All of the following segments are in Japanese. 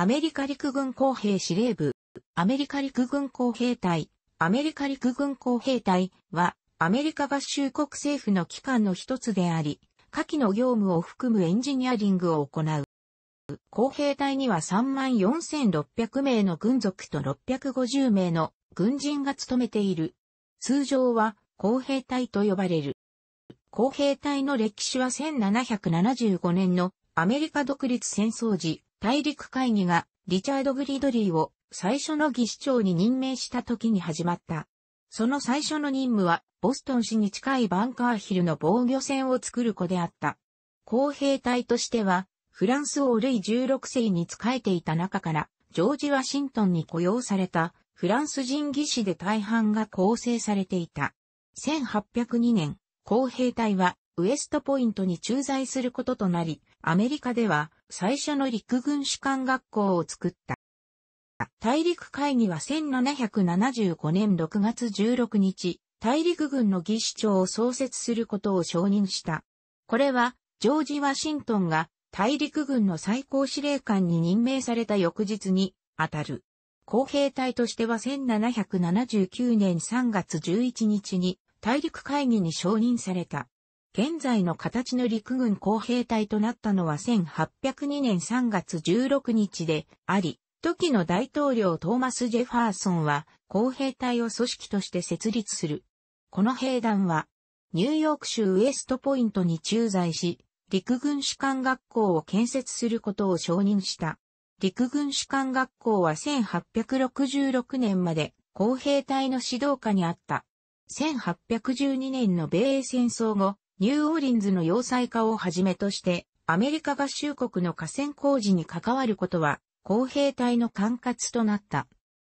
アメリカ陸軍工兵司令部、アメリカ陸軍工兵隊、アメリカ陸軍工兵隊は、アメリカ合衆国政府の機関の一つであり、下記の業務を含むエンジニアリングを行う。工兵隊には34,600名の軍属と650名の軍人が務めている。通常は工兵隊と呼ばれる。工兵隊の歴史は1775年のアメリカ独立戦争時、大陸会議がリチャード・グリドリーを最初の議士長に任命した時に始まった。その最初の任務は、ボストン市に近いバンカーヒルの防御船を作る子であった。公兵隊としては、フランス王ルイ16世に仕えていた中から、ジョージ・ワシントンに雇用された、フランス人技師で大半が構成されていた。1802年、公兵隊は、ウエストポイントに駐在することとなり、アメリカでは、最初の陸軍士官学校を作った。大陸会議は1775年6月16日、大陸軍の議士長を創設することを承認した。これは、ジョージ・ワシントンが大陸軍の最高司令官に任命された翌日に当たる。公兵隊としては1779年3月11日に大陸会議に承認された。現在の形の陸軍工兵隊となったのは1802年3月16日であり、時の大統領トーマス・ジェファーソンは工兵隊を組織として設立する。この兵団は、ニューヨーク州ウエストポイントに駐在し、陸軍士官学校を建設することを承認した。陸軍士官学校は1866年まで工兵隊の指導下にあった。1812年の米英戦争後、ニューオーリンズの要塞化をはじめとして、アメリカ合衆国の河川工事に関わることは、公兵隊の管轄となった。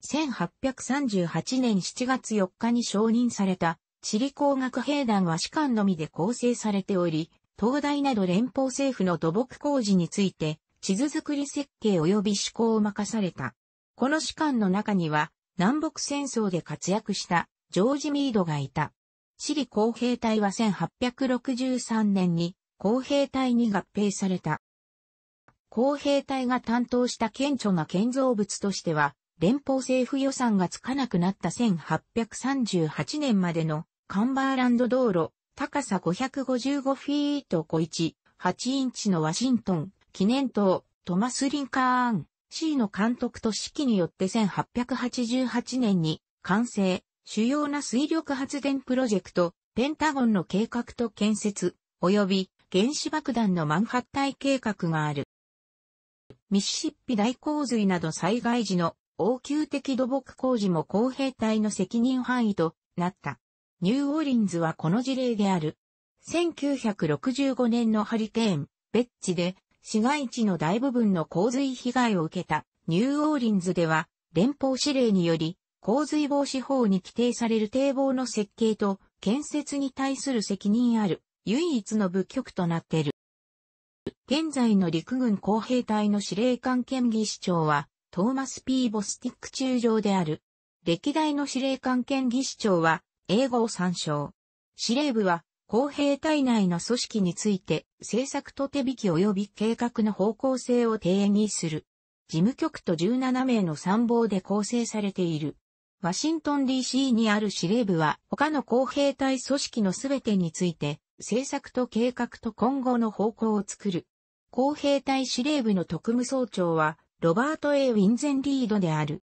1838年7月4日に承認された、地理工学兵団は士官のみで構成されており、東大など連邦政府の土木工事について、地図作り設計及び施行を任された。この士官の中には、南北戦争で活躍したジョージ・ミードがいた。チリ公兵隊は1863年に公兵隊に合併された。公兵隊が担当した顕著な建造物としては、連邦政府予算がつかなくなった1838年までのカンバーランド道路、高さ555フィート5 1.8インチのワシントン、記念塔、トマス・リンカーン、C の監督と指揮によって1888年に完成、主要な水力発電プロジェクト、ペンタゴンの計画と建設、及び原子爆弾のマンハッタイ計画がある。ミシシッピ大洪水など災害時の応急的土木工事も公兵隊の責任範囲となった。ニューオーリンズはこの事例である。1965年のハリケーン、ベッチで市街地の大部分の洪水被害を受けたニューオーリンズでは連邦指令により洪水防止法に規定される堤防の設計と建設に対する責任ある唯一の部局となっている。現在の陸軍工兵隊の司令官兼技師長はトーマス・ピー・ボスティック中将である。歴代の司令官兼技師長は英語を参照。司令部は工兵隊内の組織について政策と手引き及び計画の方向性を定義する。事務局と17名の参謀で構成されている。ワシントン DC にある司令部は他の公兵隊組織のすべてについて政策と計画と今後の方向を作る。公兵隊司令部の特務総長はロバート・ A・ ウィンゼン・リードである。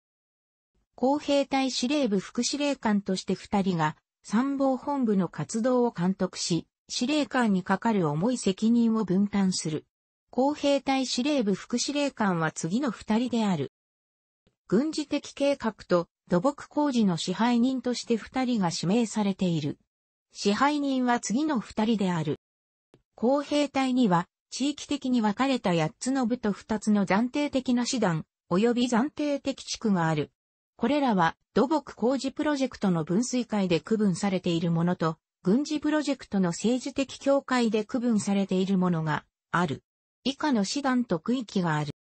公兵隊司令部副司令官として二人が参謀本部の活動を監督し、司令官にかかる重い責任を分担する。公兵隊司令部副司令官は次の二人である。軍事的計画と土木工事の支配人として二人が指名されている。支配人は次の二人である。工兵隊には地域的に分かれた八つの部と二つの暫定的な師団、及び暫定的地区がある。これらは土木工事プロジェクトの分水会で区分されているものと、軍事プロジェクトの政治的境界で区分されているものがある。以下の師団と区域がある。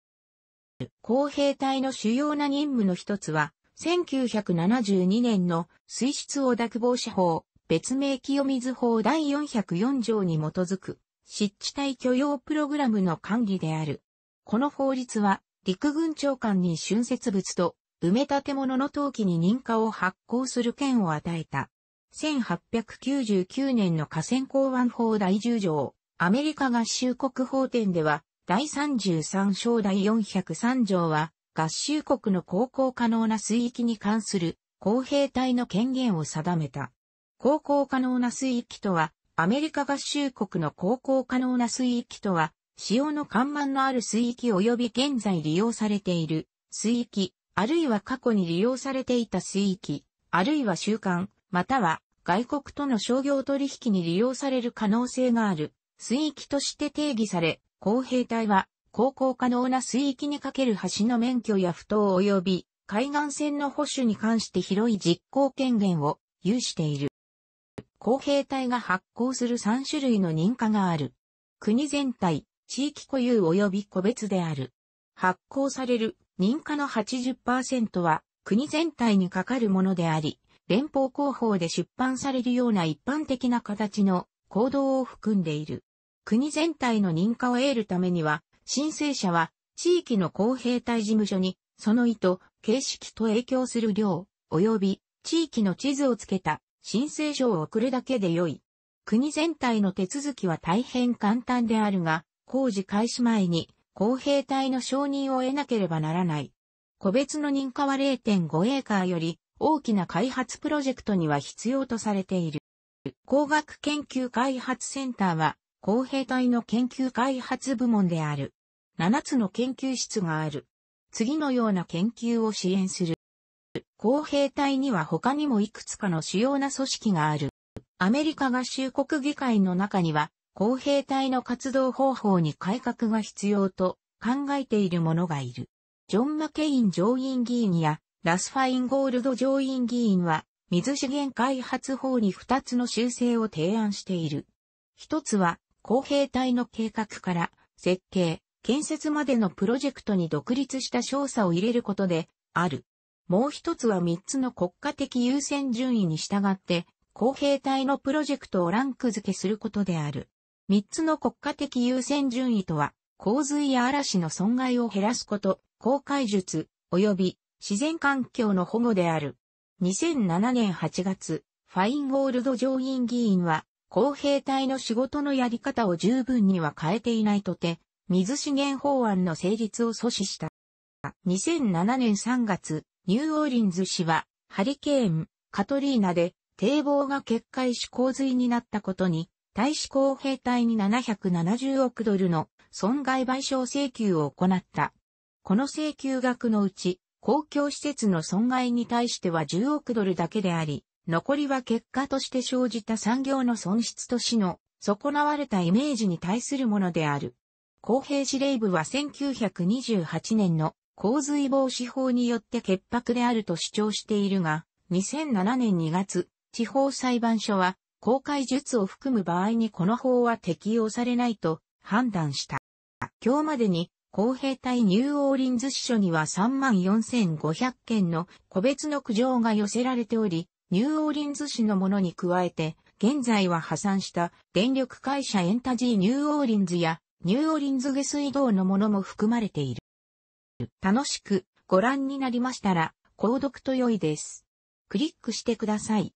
工兵隊の主要な任務の一つは、1972年の水質汚濁防止法、別名清水法第404条に基づく、湿地帯許容プログラムの管理である。この法律は、陸軍長官に浚渫物と埋め建物の登記に認可を発行する権を与えた。1899年の河川港湾法第10条、アメリカ合衆国法典では、第33章第403条は、合衆国の航行可能な水域に関する公平体の権限を定めた。航行可能な水域とは、アメリカ合衆国の航行可能な水域とは、潮の緩慢のある水域及び現在利用されている水域、あるいは過去に利用されていた水域、あるいは習慣、または外国との商業取引に利用される可能性がある水域として定義され、公兵隊は、航行可能な水域にかける橋の免許や不当及び、海岸線の保守に関して広い実行権限を有している。公兵隊が発行する3種類の認可がある。国全体、地域固有及び個別である。発行される認可の80%は国全体にかかるものであり、連邦広報で出版されるような一般的な形の行動を含んでいる。国全体の認可を得るためには、申請者は地域の公平隊事務所に、その意図、形式と影響する量、及び地域の地図をつけた申請書を送るだけでよい。国全体の手続きは大変簡単であるが、工事開始前に公平隊の承認を得なければならない。個別の認可は0.5エーカーより大きな開発プロジェクトには必要とされている。工学研究開発センターは工兵隊の研究開発部門である。7つの研究室がある。次のような研究を支援する。工兵隊には他にもいくつかの主要な組織がある。アメリカ合衆国議会の中には、工兵隊の活動方法に改革が必要と考えている者がいる。ジョン・マケイン上院議員やラスファイン・ゴールド上院議員は、水資源開発法に2つの修正を提案している。一つは、工兵隊の計画から設計、建設までのプロジェクトに独立した調査を入れることである。もう一つは三つの国家的優先順位に従って、工兵隊のプロジェクトをランク付けすることである。三つの国家的優先順位とは、洪水や嵐の損害を減らすこと、公開術、及び自然環境の保護である。2007年8月、ファインゴールド上院議員は、公平隊の仕事のやり方を十分には変えていないとて、水資源法案の成立を阻止した。2007年3月、ニューオーリンズ市は、ハリケーン、カトリーナで、堤防が決壊し洪水になったことに、大使公平隊に770億ドルの損害賠償請求を行った。この請求額のうち、公共施設の損害に対しては10億ドルだけであり、残りは結果として生じた産業の損失と死の損なわれたイメージに対するものである。公平司令部は1928年の洪水防止法によって潔白であると主張しているが、2007年2月、地方裁判所は公開術を含む場合にこの法は適用されないと判断した。今日までに公平隊ニューオーリンズ支所には34,500件の個別の苦情が寄せられており、ニューオーリンズ市のものに加えて、現在は破産した電力会社エンタジーニューオーリンズやニューオーリンズ下水道のものも含まれている。楽しくご覧になりましたら、購読と良いです。クリックしてください。